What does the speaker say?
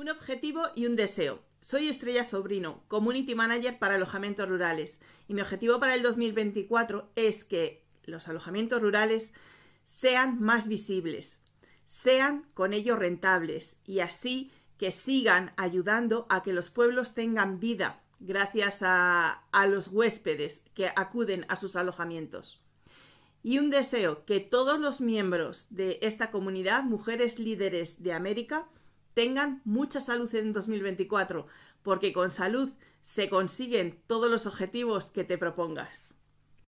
Un objetivo y un deseo. Soy Estrella Sobrino, Community Manager para alojamientos rurales, y mi objetivo para el 2024 es que los alojamientos rurales sean más visibles, sean con ello rentables y así que sigan ayudando a que los pueblos tengan vida gracias a, los huéspedes que acuden a sus alojamientos. Y un deseo que todos los miembros de esta comunidad, mujeres líderes de América, tengan mucha salud en 2024, porque con salud se consiguen todos los objetivos que te propongas.